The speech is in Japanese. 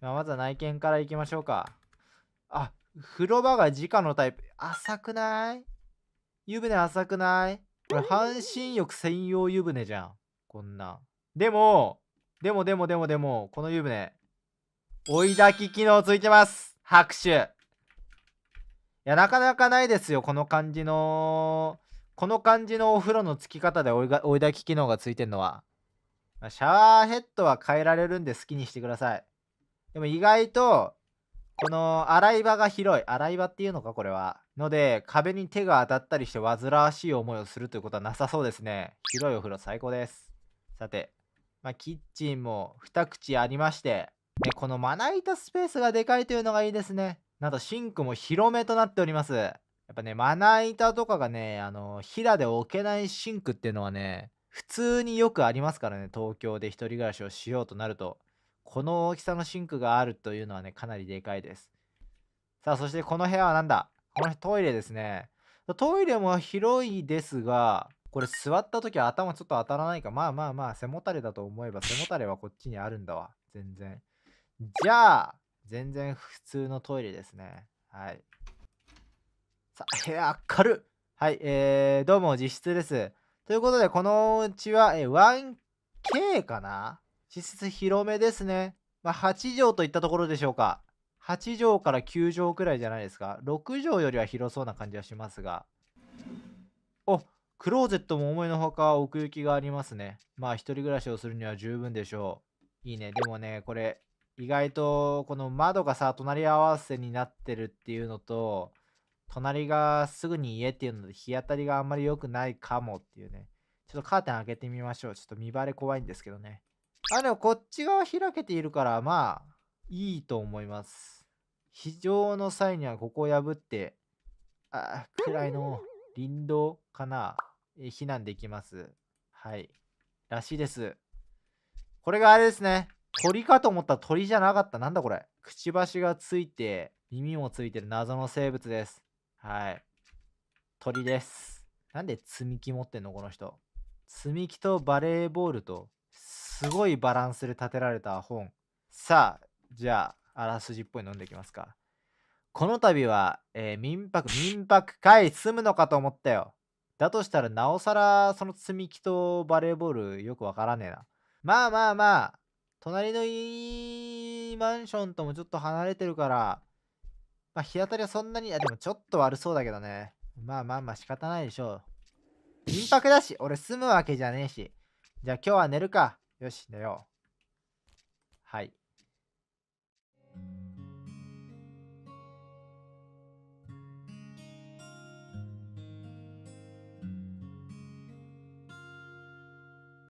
まあ、まずは内見から行きましょうか。あ、風呂場が直のタイプ。浅くない湯船浅くないこれ半身浴専用湯船じゃん。こんな。でも、でもでもでもでも、この湯船、追い焚き機能ついてます。拍手。いや、なかなかないですよ。この感じの、この感じのお風呂のつき方で追い焚き機能がついてんのは。シャワーヘッドは変えられるんで好きにしてください。でも意外と、この洗い場が広い。洗い場っていうのか、これは。ので、壁に手が当たったりして煩わしい思いをするということはなさそうですね。広いお風呂最高です。さて、まあ、キッチンも2口ありまして、ね、このまな板スペースがでかいというのがいいですね。なんとシンクも広めとなっております。やっぱね、まな板とかがね、あの、平で置けないシンクっていうのはね、普通によくありますからね、東京で1人暮らしをしようとなると。この大きさのシンクがあるというのはね、かなりでかいです。さあ、そしてこの部屋は何だこのトイレですね。トイレも広いですが、これ座った時は頭ちょっと当たらないか。まあまあまあ、背もたれだと思えば、背もたれはこっちにあるんだわ。全然。じゃあ、全然普通のトイレですね。はい。さあ、部屋明るいはい、えー、どうも、実質です。ということで、このうちは、えー、1K かな実質広めですね。まあ、8畳といったところでしょうか。8畳から9畳くらいじゃないですか。6畳よりは広そうな感じはしますが。おクローゼットも思いのほか奥行きがありますね。まあ、一人暮らしをするには十分でしょう。いいね。でもね、これ、意外と、この窓がさ、隣り合わせになってるっていうのと、隣がすぐに家っていうので、日当たりがあんまり良くないかもっていうね。ちょっとカーテン開けてみましょう。ちょっと見バレ怖いんですけどね。あ、でもこっち側開けているから、まあ、いいと思います。非常の際にはここを破って、あ、くらいの林道かな、え避難できます。はい。らしいです。これがあれですね。鳥かと思ったら鳥じゃなかった。なんだこれ。くちばしがついて、耳もついてる謎の生物です。はい。鳥です。なんで積み木持ってんのこの人。積み木とバレーボールと、すごいバランスで立てられた本さあじゃああらすじっぽい飲んでいきますかこの度は、えー、民泊民泊会住むのかと思ったよだとしたらなおさらその積み木とバレーボールよくわからねえなまあまあまあ隣のいいマンションともちょっと離れてるからまあ日当たりはそんなにあでもちょっと悪そうだけどねまあまあまあ仕方ないでしょう民泊だし俺住むわけじゃねえしじゃあ今日は寝るかよし、寝よう。はい。